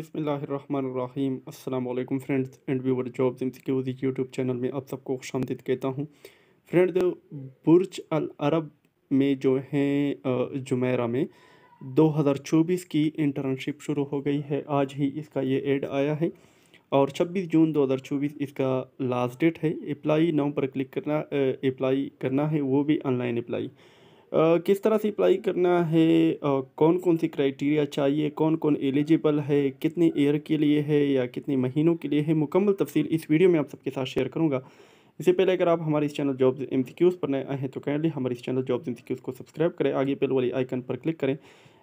अस्सलाम अल्लाम friends and viewer jobs YouTube channel में आप सबको खुश आमदीद कहता हूँ फ्रेंड बुर्ज अल अरब में जो है जुमेरा में 2024 की इंटर्नशिप शुरू हो गई है आज ही इसका ये एड आया है और 26 जून 2024 इसका लास्ट डेट है अप्लाई नाउ पर क्लिक करना अप्लाई करना है वो भी ऑनलाइन अप्लाई किस तरह से अप्लाई करना है कौन कौन सी क्राइटेरिया चाहिए कौन कौन एलिजिबल है कितने ईयर के लिए है या कितने महीनों के लिए है मुकम्मल तफसील इस वीडियो में आप सबके साथ शेयर करूँगा इससे पहले अगर आप हमारे इस चैनल जॉब्स एम पर नए आए हैं तो काइंडली हमारे इस चैनल जॉब्स एम को सब्सक्राइब करें आगे पहले वाली आइकन पर क्लिक करें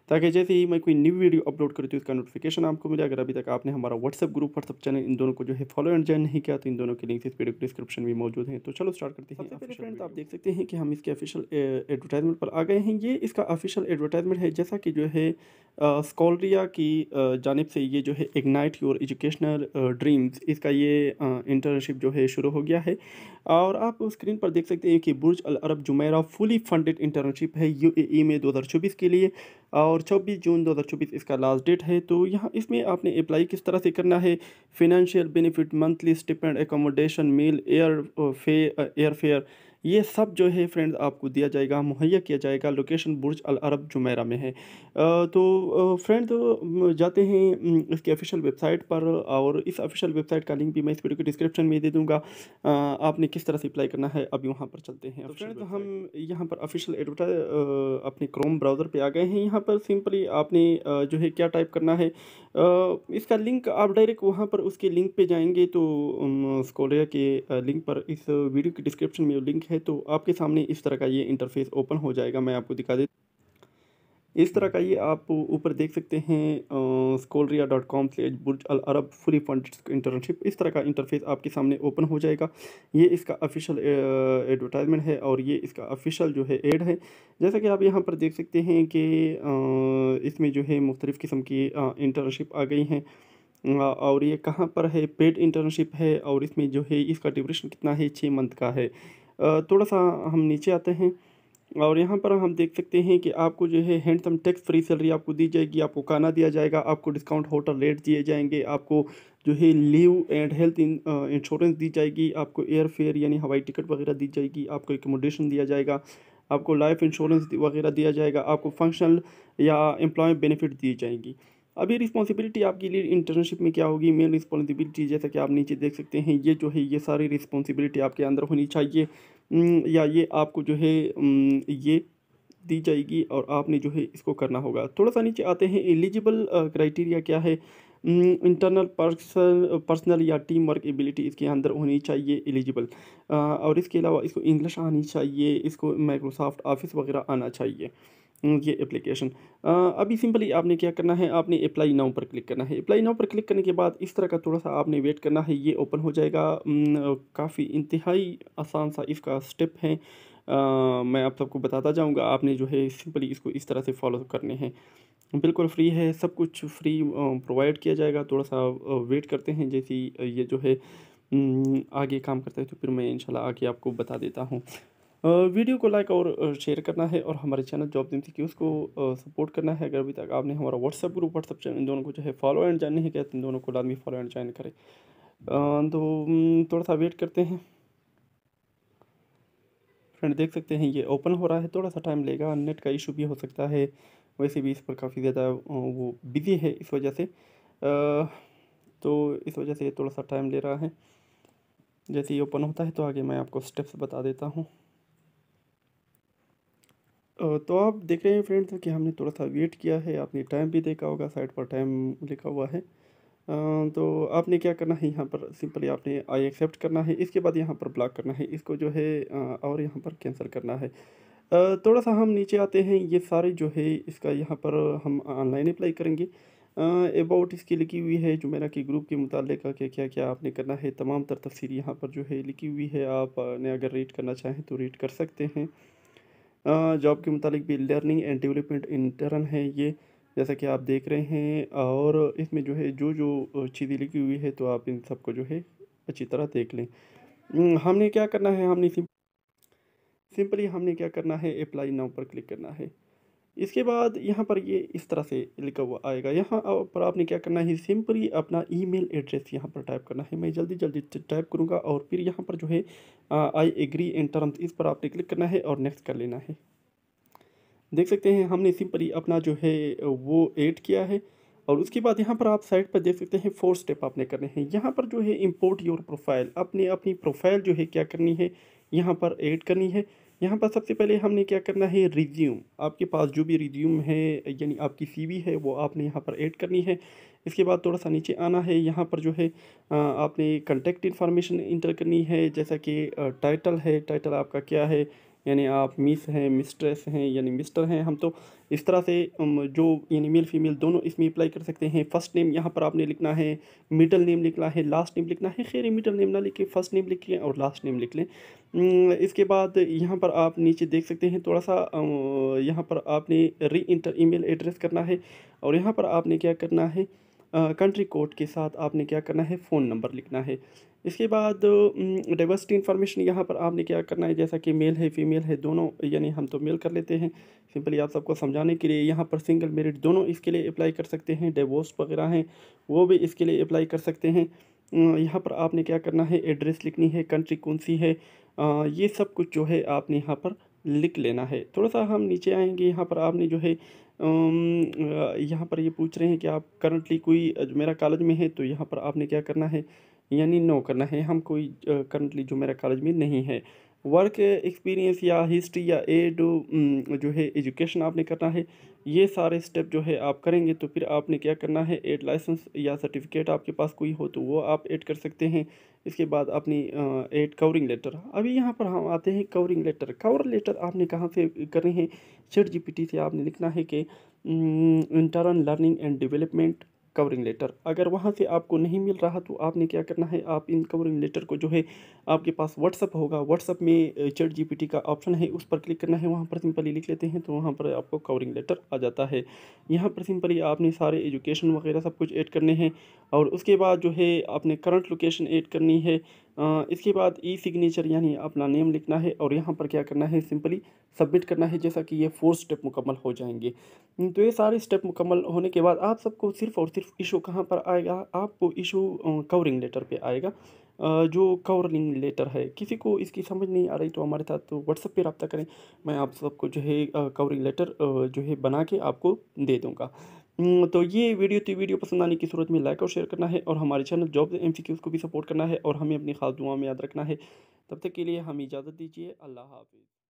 ताकि जैसे ही मैं कोई न्यू वीडियो अपलोड करती हूँ उसका नोटिफिकेशन आपको मिले अगर अभी तक आपने हमारा व्हाट्सअप ग्रुप व्हाट्सअप चैनल इन दोनों को जो है फॉलो एंड ज्वाइन नहीं किया तो इन दोनों के लिंक इस वीडियो डिस्क्रिप्शन में मौजूद हैं तो चलो स्टार्ट करते हैं फ्रेंड्स आप देख सकते हैं कि हम इसके ऑफिशियल एडवर्टाइजमेंट पर आ गए हैं ये इसका ऑफिशियल एडवर्टाइजमेंट है जैसा कि जो है स्कॉलरिया की जानब से ये जो है इग्नाइट योर एजुकेशनल ड्रीम्स इसका ये इंटर्नशिप जो है शुरू हो गया है और आप स्क्रीन पर देख सकते हैं कि Burj Al Arab Jumeirah fully funded internship है यूएई e में 2024 के लिए और 26 जून 2024 इसका लास्ट डेट है तो यहाँ इसमें आपने अप्लाई किस तरह से करना है financial benefit monthly stipend accommodation meal air fare air fare ये सब जो है फ्रेंड्स आपको दिया जाएगा मुहैया किया जाएगा लोकेशन बुर्ज अल अरब जुमेरा में है तो फ्रेंड तो जाते हैं इसके ऑफिशियल वेबसाइट पर और इस ऑफिशियल वेबसाइट का लिंक भी मैं इस वीडियो के डिस्क्रिप्शन में दे दूँगा आपने किस तरह से अप्लाई करना है अभी वहाँ पर चलते हैं तो फ्रेंड तो हम यहाँ पर ऑफिशियल एडवर्टाइज अपने क्रोम ब्राउज़र पर आ गए हैं यहाँ पर सिंपली आपने जो है क्या टाइप करना है इसका लिंक आप डायरेक्ट वहाँ पर उसके लिंक पर जाएंगे तो स्कोलिया के लिंक पर इस वीडियो के डिस्क्रिप्शन में लिंक है तो आपके सामने इस तरह का ये इंटरफेस ओपन हो जाएगा मैं आपको दिखा दे इस तरह का ये आप ऊपर देख सकते हैं Scholaria dot com slash Burj Al Arab free fund internship इस तरह का इंटरफेस आपके सामने ओपन हो जाएगा ये इसका ऑफिशियल एडवर्टाइजमेंट है और ये इसका ऑफिशियल जो है एड है जैसा कि आप यहाँ पर देख सकते हैं कि इसमें जो है मुख्तलिफ़ किस्म की इंटर्नशिप आ गई हैं और ये कहाँ पर है पेड इंटर्नशिप है और इसमें जो है इसका ड्यूरेशन कितना है छः मंथ का है थोड़ा सा हम नीचे आते हैं और यहाँ पर हम देख सकते हैं कि आपको जो है हैंडसम टैक्स फ्री सैलरी आपको दी जाएगी आपको खाना दिया जाएगा आपको डिस्काउंट होटल रेट दिए जाएंगे आपको जो है लीव एंड हेल्थ इंश्योरेंस दी जाएगी आपको एयर फेयर यानी हवाई टिकट वगैरह दी जाएगी आपको एकोमोडेशन दिया जाएगा आपको लाइफ इंश्योरेंस वगैरह दिया जाएगा आपको फंक्शनल या एम्प्लॉय बेनिफिट दिए जाएंगी अब ये रिस्पॉन्सिबिलिटी आपके लिए इंटर्नशिप में क्या होगी मेन रिस्पॉन्सिबिलिटी जैसा कि आप नीचे देख सकते हैं ये जो है ये सारी रिस्पॉन्सिबिलिटी आपके अंदर होनी चाहिए या ये आपको जो है ये दी जाएगी और आपने जो है इसको करना होगा थोड़ा सा नीचे आते हैं एलिजिबल क्राइटेरिया क्या है इंटरनल पर्सन पर्सनल या टीम वर्क एबिलिटी इसके अंदर होनी चाहिए एलिजिबल और इसके अलावा इसको इंग्लिश आनी चाहिए इसको माइक्रोसॉफ्ट ऑफिस वगैरह आना चाहिए ये एप्लीकेशन अभी सिंपली आपने क्या करना है आपने अप्लाई नाउ पर क्लिक करना है अप्लाई नाउ पर क्लिक करने के बाद इस तरह का थोड़ा सा आपने वेट करना है ये ओपन हो जाएगा काफ़ी इंतहाई आसान सा इसका स्टेप है मैं आप सबको बताता जाऊँगा आपने जो है सिंपली इसको इस तरह से फॉलो करने हैं बिल्कुल फ्री है सब कुछ फ्री प्रोवाइड किया जाएगा थोड़ा सा वेट करते हैं जैसे ये जो है आगे काम करता है तो फिर मैं इंशाल्लाह आगे आपको बता देता हूँ वीडियो को लाइक और शेयर करना है और हमारे चैनल जॉब दिन थी कि उसको सपोर्ट करना है अगर अभी तक आपने हमारा व्हाट्सएप ग्रुप व्हाट्सएप चैनल इन दोनों को जो है फॉलो एंड नहीं है क्या तो इन दोनों को लाजमी फॉलो एंड ज्वाइन करें तो थोड़ा सा वेट करते हैं फ्रेंड देख सकते हैं ये ओपन हो रहा है थोड़ा सा टाइम लेगा नेट का इशू भी हो सकता है वैसे भी इस पर काफ़ी ज़्यादा वो बिज़ी है इस वजह से तो इस वजह से थोड़ा सा टाइम ले रहा है जैसे ये ओपन होता है तो आगे मैं आपको स्टेप्स बता देता हूँ तो आप देख रहे हैं फ्रेंड्स कि हमने थोड़ा सा वेट किया है आपने टाइम भी देखा होगा साइड पर टाइम लिखा हुआ है तो आपने क्या करना है यहाँ पर सिंपली आपने आई एक्सेप्ट करना है इसके बाद यहाँ पर ब्लॉक करना है इसको जो है और यहाँ पर कैंसिल करना है थोड़ा सा हम नीचे आते हैं ये सारे जो है इसका यहाँ पर हम ऑनलाइन अप्लाई करेंगे अबाउट इसकी लिखी हुई है जुमेरा कि ग्रुप के मुताल का क्या क्या आपने करना है तमाम तर तफसीर यहाँ पर जो है लिखी हुई है आपने अगर रीड करना चाहें तो रीड कर सकते हैं जॉब के मुतालिक भी लर्निंग एंड डेवलपमेंट इंटरन है ये जैसा कि आप देख रहे हैं और इसमें जो है जो जो चीज़ें लिखी हुई है तो आप इन सबको जो है अच्छी तरह देख लें हमने क्या करना है हमने सिंपली हमने क्या करना है अप्लाई नाउ पर क्लिक करना है इसके बाद यहाँ पर ये इस तरह से लिखा हुआ आएगा यहाँ पर आपने क्या करना है सिंपली अपना ईमेल एड्रेस यहाँ पर टाइप करना है मैं जल्दी जल्दी टाइप करूँगा और फिर यहाँ पर जो है आई एग्री इन टर्म्स इस पर आपने क्लिक करना है और नेक्स्ट कर लेना है देख सकते हैं हमने सिंपली अपना जो है वो ऐड किया है और उसके बाद यहाँ पर आप साइड पर देख सकते हैं फोर स्टेप आपने करने हैं यहाँ पर जो है इंपोर्ट योर प्रोफाइल अपने अपनी प्रोफाइल जो है क्या करनी है यहाँ पर ऐड करनी है यहाँ पर सबसे पहले हमने क्या करना है रिज्यूम आपके पास जो भी रिज्यूम है यानी आपकी सी है वो आपने यहाँ पर ऐड करनी है इसके बाद थोड़ा सा नीचे आना है यहाँ पर जो है आपने कंटेक्ट इन्फॉर्मेशन इंटर करनी है जैसा कि टाइटल है टाइटल आपका क्या है यानी आप मिस हैं मिस्ट्रेस हैं यानी मिस्टर हैं हम तो इस तरह से जो यानी मेल फीमेल दोनों इसमें अप्लाई कर सकते हैं फर्स्ट नेम यहाँ पर आपने लिखना है मिडल नेम लिखना है लास्ट नेम लिखना है खैर मिडल नेम ना लिखें फर्स्ट नेम लिख लें और लास्ट नेम लिख लें इसके बाद यहाँ पर आप नीचे देख सकते हैं थोड़ा सा यहाँ पर आपने री इंटर ई एड्रेस करना है और यहाँ पर आपने क्या करना है कंट्री कोड के साथ आपने क्या करना है फ़ोन नंबर लिखना है इसके बाद डाइवर्सिटी इन्फॉर्मेशन यहाँ पर आपने क्या करना है जैसा कि मेल है फीमेल है दोनों यानी हम तो मेल कर लेते हैं सिंपली आप सबको समझाने के लिए यहाँ पर सिंगल मेरिट दोनों इसके लिए अप्लाई कर सकते हैं डिवोर्स वगैरह हैं वो भी इसके लिए अप्लाई कर सकते हैं यहाँ पर आपने क्या करना है एड्रेस लिखनी है कंट्री कौन सी है ये सब कुछ जो है आपने यहाँ पर लिख लेना है थोड़ा सा हम नीचे आएंगे यहाँ पर आपने जो है यहाँ पर ये यह पूछ रहे हैं कि आप करंटली कोई मेरा कॉलेज में है तो यहाँ पर आपने क्या करना है यानी नो करना है हम कोई करंटली जो मेरा कॉलेज में नहीं है वर्क एक्सपीरियंस या हिस्ट्री या एड जो है एजुकेशन आपने करना है ये सारे स्टेप जो है आप करेंगे तो फिर आपने क्या करना है एड लाइसेंस या सर्टिफिकेट आपके पास कोई हो तो वो आप ऐड कर सकते हैं इसके बाद अपनी एट कवरिंग लेटर अभी यहाँ पर हम आते हैं कवरिंग लेटर कवर लेटर आपने कहाँ से करनी है चेट जीपीटी से आपने लिखना है कि intern learning and development covering letter अगर वहाँ से आपको नहीं मिल रहा तो आपने क्या करना है आप इन कवरिंग लेटर को जो है आपके पास व्हाट्सअप होगा व्हाट्सअप में चैट जी का ऑप्शन है उस पर क्लिक करना है वहाँ पर सिंपली लिख लेते हैं तो वहाँ पर आपको कवरिंग लेटर आ जाता है यहाँ पर सिंपली आपने सारे एजुकेशन वगैरह सब कुछ ऐड करने हैं और उसके बाद जो है आपने करंट लोकेशन ऐड करनी है इसके बाद ई सिग्नेचर यानी अपना नेम लिखना है और यहाँ पर क्या करना है सिंपली सबमिट करना है जैसा कि ये फोर स्टेप मुकम्मल हो जाएंगे हम्म, तो ये सारे स्टेप मुकम्मल होने के बाद आप सबको सिर्फ और सिर्फ इशू कहाँ पर आएगा आपको इशू कवरिंग लेटर पे आएगा जो कवरिंग लेटर है किसी को इसकी समझ नहीं आ रही तो हमारे साथ तो व्हाट्सएप पर रब्ता करें मैं आप सबको जो है कवरिंग लेटर जो है बना के आपको दे दूँगा हम्म, तो ये वीडियो तो वीडियो पसंद आने की सूरत में लाइक और शेयर करना है और हमारे चैनल जॉब एम सी को भी सपोर्ट करना है और हमें अपनी खास दुआ में याद रखना है तब तक के लिए हमें इजाज़त दीजिए अल्लाह हाफिज़